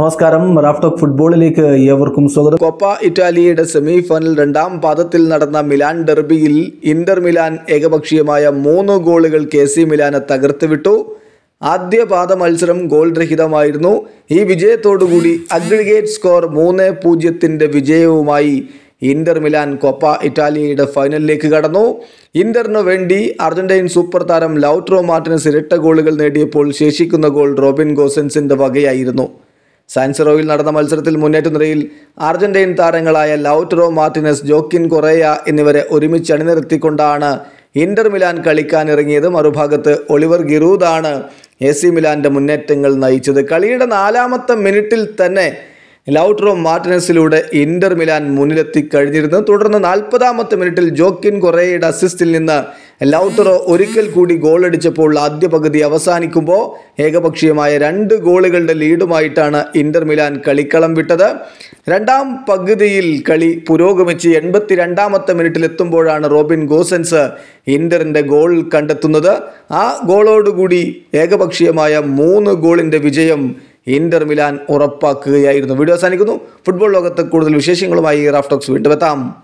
നമസ്കാരം റാഫ്ടോക്ക് ഫുട്ബോളിലേക്ക് ഏവർക്കും സ്വാഗതം കൊപ്പ ഇറ്റാലിയയുടെ സെമി ഫൈനൽ രണ്ടാം പാദത്തിൽ നടന്ന മിലാൻ ഡെർബിയിൽ ഇന്റർ മിലാൻ ഏകപക്ഷീയമായ മൂന്ന് ഗോളുകൾ കെ സി മിലാനെ തകർത്ത് വിട്ടു ആദ്യ പാദ മത്സരം ഗോൾ രഹിതമായിരുന്നു ഈ വിജയത്തോടുകൂടി അഗ്രിഗേറ്റ് സ്കോർ മൂന്ന് പൂജ്യത്തിന്റെ വിജയവുമായി ഇന്റർ മിലാൻ കൊപ്പ ഇറ്റാലിയയുടെ ഫൈനലിലേക്ക് കടന്നു ഇന്റർന് വേണ്ടി അർജന്റൈൻ സൂപ്പർ താരം ലൗട്രോ മാർട്ടിനസ് ഇരട്ട ഗോളുകൾ നേടിയപ്പോൾ ശേഷിക്കുന്ന ഗോൾ റോബിൻ ഗോസൻസിന്റെ വകയായിരുന്നു സാൻസിറോയിൽ നടന്ന മത്സരത്തിൽ മുന്നേറ്റ നിരയിൽ അർജന്റീൻ താരങ്ങളായ ലൗട്രോ മാർട്ടിനസ് ജോക്കിൻ കൊറേയ എന്നിവരെ ഒരുമിച്ച് അണിനിരത്തിക്കൊണ്ടാണ് ഇന്റർ മിലാൻ കളിക്കാനിറങ്ങിയത് മറുഭാഗത്ത് ഒളിവർ ഗിറൂദാണ് എ സി മിലാൻ്റെ മുന്നേറ്റങ്ങൾ നയിച്ചത് കളിയുടെ നാലാമത്തെ മിനിറ്റിൽ തന്നെ ലൗട്രോ മാർട്ടിനസിലൂടെ ഇന്റർ മിലാൻ മുന്നിലെത്തി കഴിഞ്ഞിരുന്നു തുടർന്ന് നാൽപ്പതാമത്തെ മിനിറ്റിൽ ജോക്കിൻ കൊറേയുടെ അസിസ്റ്റിൽ നിന്ന് ലൗട്രോ ഒരിക്കൽ കൂടി ഗോളടിച്ചപ്പോൾ ആദ്യ പകുതി അവസാനിക്കുമ്പോൾ ഏകപക്ഷീയമായ രണ്ട് ഗോളുകളുടെ ലീഡുമായിട്ടാണ് ഇന്റർ മിലാൻ കളിക്കളം വിട്ടത് രണ്ടാം പകുതിയിൽ കളി പുരോഗമിച്ച് എൺപത്തി രണ്ടാമത്തെ എത്തുമ്പോഴാണ് റോബിൻ ഗോസൻസ് ഇന്ററിൻ്റെ ഗോൾ കണ്ടെത്തുന്നത് ആ ഗോളോടുകൂടി ഏകപക്ഷീയമായ മൂന്ന് ഗോളിൻ്റെ വിജയം ഇന്റർ മിലാൻ ഉറപ്പാക്കുകയായിരുന്നു വീഡിയോ അവസാനിക്കുന്നു ഫുട്ബോൾ ലോകത്ത് കൂടുതൽ വിശേഷങ്ങളുമായി റാഫ്റ്റോക്സ് വീണ്ടും എത്താം